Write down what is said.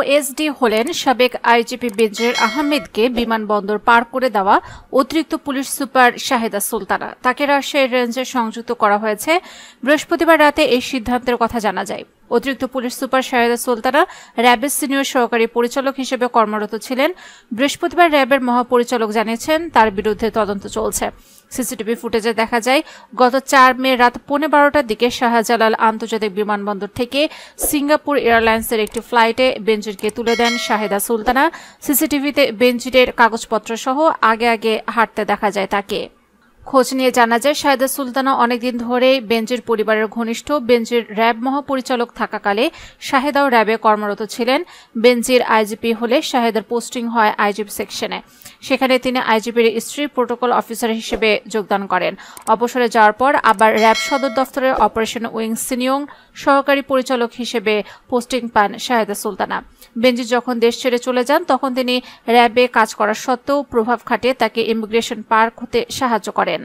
OSD হলেন সাবেক IGP বেঞ্জের আহমেদকে বিমানবন্দর পার করে দেওয়া অতিরিক্ত পুলিশ সুপার শাহেদা সুলতানা তাকে রাজশাহী রেঞ্জে সংযুক্ত করা হয়েছে বৃহস্পতিবার রাতে এই সিদ্ধান্তের কথা জানা যায় অতিরিক্ত পুলিশ সুপার শাহেদা সুলতানা র্যাবের সিনিয়র সহকারী পরিচালক হিসেবে কর্মরত ছিলেন বৃহস্পতিবার র্যাবের মহাপরিচালক জানিয়েছেন তার বিরুদ্ধে তদন্ত চলছে সিসিটিভি ফুটেজে দেখা যায় গত চার মে রাত পৌনে বারোটার দিকে শাহজালাল আন্তর্জাতিক বিমানবন্দর থেকে সিঙ্গাপুর এয়ারলাইন্সের একটি ফ্লাইটে বেঞ্জিরকে তুলে দেন শাহেদা সুলতানা সিসিটিভিতে বেঞ্জিরের কাগজপত্র সহ আগে আগে হাঁটতে দেখা যায় তাকে খোঁজ নিয়ে জানা যায় সায়দা সুলতানা অনেকদিন ধরে বেঞ্জের পরিবারের ঘনিষ্ঠ বেঞ্জের র্যাব মহাপরিচালক থাকাকালে শাহেদাও র্যাবে কর্মরত ছিলেন বেঞ্জের আইজিপি হলে শাহেদার পোস্টিং হয় আইজিপি সেকশনে সেখানে তিনি আইজিপির স্ত্রী প্রোটোকল অফিসার হিসেবে যোগদান করেন অবসরে যাওয়ার পর আবার র্যাব সদর দফতরের অপারেশন উইং সিনিয়ং সহকারী পরিচালক হিসেবে পোস্টিং পান শাহেদা সুলতানা বেঞ্জি যখন দেশ ছেড়ে চলে যান তখন তিনি র্যাবে কাজ করার সত্ত্বেও প্রভাব খাটে তাকে ইমিগ্রেশন পার্ক হতে সাহায্য করেন